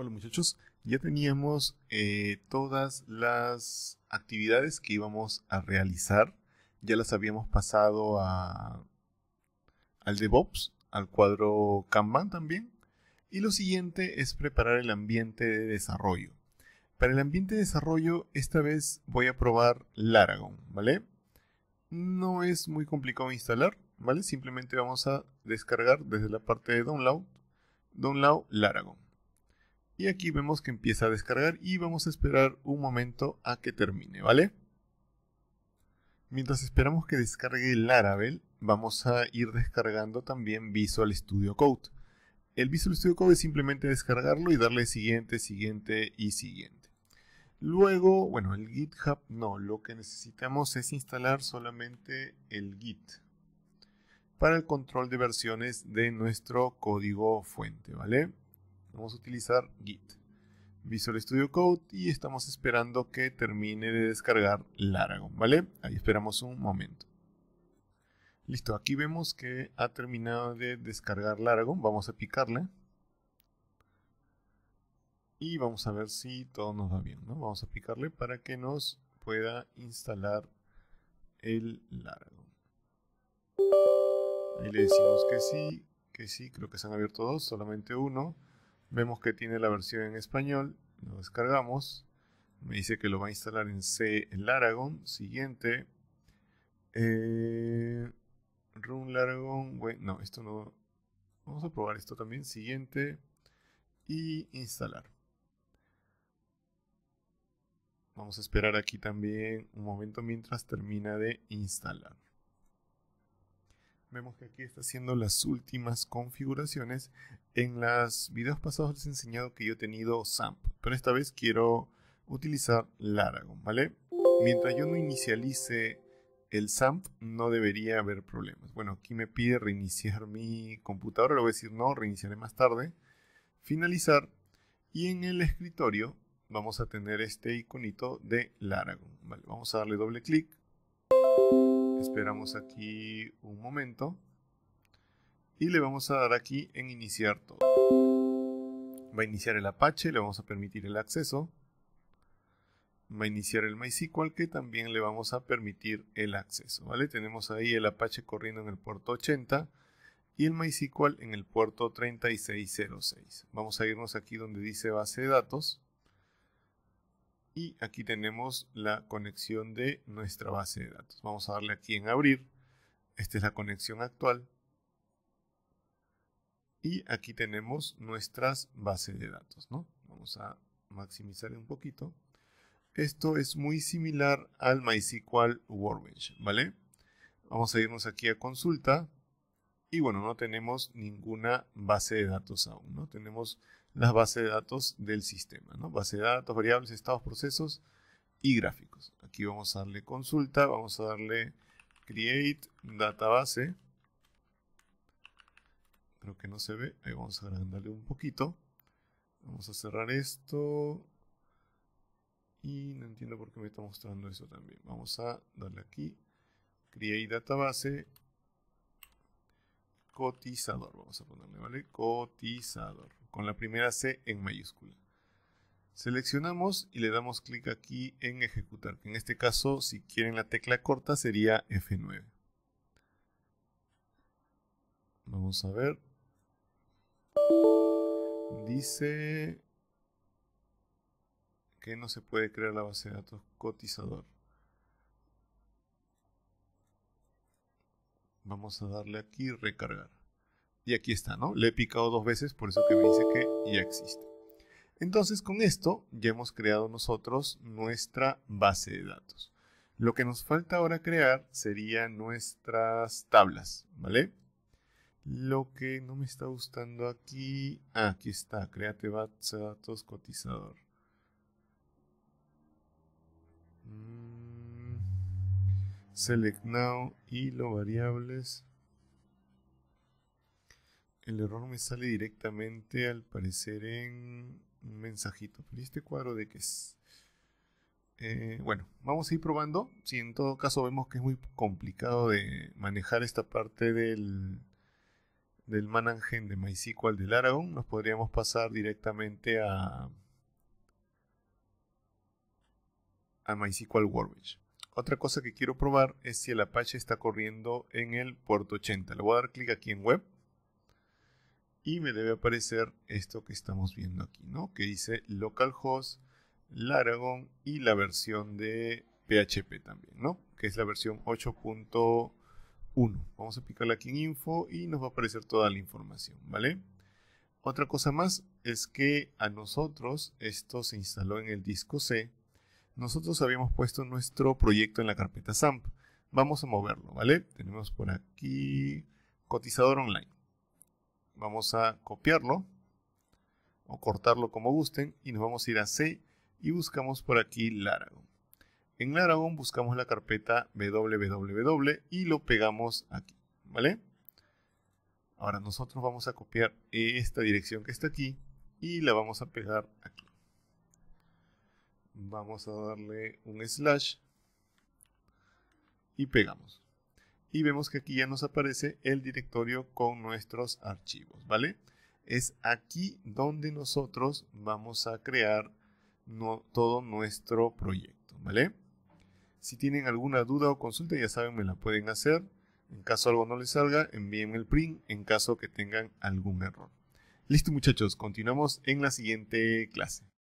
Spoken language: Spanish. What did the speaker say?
Hola muchachos, ya teníamos eh, todas las actividades que íbamos a realizar, ya las habíamos pasado a, al DevOps, al cuadro Kanban también, y lo siguiente es preparar el ambiente de desarrollo. Para el ambiente de desarrollo, esta vez voy a probar Laragon, ¿vale? No es muy complicado instalar, ¿vale? Simplemente vamos a descargar desde la parte de Download, Download Laragon. Y aquí vemos que empieza a descargar y vamos a esperar un momento a que termine, ¿vale? Mientras esperamos que descargue Laravel, vamos a ir descargando también Visual Studio Code. El Visual Studio Code es simplemente descargarlo y darle siguiente, siguiente y siguiente. Luego, bueno, el GitHub no, lo que necesitamos es instalar solamente el Git para el control de versiones de nuestro código fuente, ¿vale? Vamos a utilizar Git. Visual Studio Code y estamos esperando que termine de descargar Laragon, ¿vale? Ahí esperamos un momento. Listo, aquí vemos que ha terminado de descargar Laragon. Vamos a picarle. Y vamos a ver si todo nos va bien, Vamos a picarle para que nos pueda instalar el Laragon. Ahí le decimos que sí, que sí, creo que se han abierto dos, solamente uno. Vemos que tiene la versión en español, lo descargamos. Me dice que lo va a instalar en C, el Siguiente. Eh, Run Laragon. Bueno, no, esto no. Vamos a probar esto también. Siguiente. Y instalar. Vamos a esperar aquí también un momento mientras termina de instalar. Vemos que aquí está haciendo las últimas configuraciones en los videos pasados les he enseñado que yo he tenido SAMP, pero esta vez quiero utilizar Laragon, ¿vale? Mientras yo no inicialice el SAMP no debería haber problemas. Bueno, aquí me pide reiniciar mi computadora, le voy a decir no, reiniciaré más tarde. Finalizar y en el escritorio vamos a tener este iconito de Laragon. Vale, vamos a darle doble clic. Esperamos aquí un momento y le vamos a dar aquí en iniciar todo. Va a iniciar el Apache, le vamos a permitir el acceso. Va a iniciar el MySQL que también le vamos a permitir el acceso, ¿vale? Tenemos ahí el Apache corriendo en el puerto 80 y el MySQL en el puerto 3606. Vamos a irnos aquí donde dice base de datos y aquí tenemos la conexión de nuestra base de datos. Vamos a darle aquí en abrir. Esta es la conexión actual y aquí tenemos nuestras bases de datos, ¿no? Vamos a maximizar un poquito. Esto es muy similar al MySQL Workbench, ¿vale? Vamos a irnos aquí a consulta. Y bueno, no tenemos ninguna base de datos aún, ¿no? Tenemos las bases de datos del sistema, ¿no? Base de datos, variables, estados, procesos y gráficos. Aquí vamos a darle consulta, vamos a darle create database que no se ve. Ahí vamos a agrandarle un poquito. Vamos a cerrar esto. Y no entiendo por qué me está mostrando eso también. Vamos a darle aquí. Create database. Cotizador. Vamos a ponerle, ¿vale? Cotizador. Con la primera C en mayúscula. Seleccionamos y le damos clic aquí en ejecutar, en este caso, si quieren la tecla corta, sería F9. Vamos a ver, Dice que no se puede crear la base de datos cotizador. Vamos a darle aquí recargar. Y aquí está, ¿no? Le he picado dos veces, por eso que me dice que ya existe. Entonces con esto ya hemos creado nosotros nuestra base de datos. Lo que nos falta ahora crear serían nuestras tablas, ¿vale? Lo que no me está gustando aquí. Ah, aquí está. Créate datos cotizador. Mm. Select now, y lo variables. El error me sale directamente al parecer en un mensajito. este cuadro de que es. Eh, bueno, vamos a ir probando. Si en todo caso vemos que es muy complicado de manejar esta parte del del Managen de MySQL del Aragón, nos podríamos pasar directamente a, a MySQL Workbench. Otra cosa que quiero probar es si el Apache está corriendo en el puerto 80. Le voy a dar clic aquí en web y me debe aparecer esto que estamos viendo aquí, ¿no? Que dice localhost, Laragon y la versión de PHP también, ¿no? Que es la versión 8.1 Vamos a picarle aquí en info y nos va a aparecer toda la información, ¿vale? Otra cosa más es que a nosotros esto se instaló en el disco C. Nosotros habíamos puesto nuestro proyecto en la carpeta SAMP. Vamos a moverlo, ¿vale? Tenemos por aquí cotizador online. Vamos a copiarlo o cortarlo como gusten y nos vamos a ir a C y buscamos por aquí Laragon. En Aragón buscamos la carpeta www y lo pegamos aquí, ¿vale? Ahora nosotros vamos a copiar esta dirección que está aquí y la vamos a pegar aquí. Vamos a darle un slash y pegamos. Y vemos que aquí ya nos aparece el directorio con nuestros archivos, ¿vale? Es aquí donde nosotros vamos a crear todo nuestro proyecto, ¿vale? Si tienen alguna duda o consulta, ya saben, me la pueden hacer. En caso algo no les salga, envíenme el print en caso que tengan algún error. Listo muchachos, continuamos en la siguiente clase.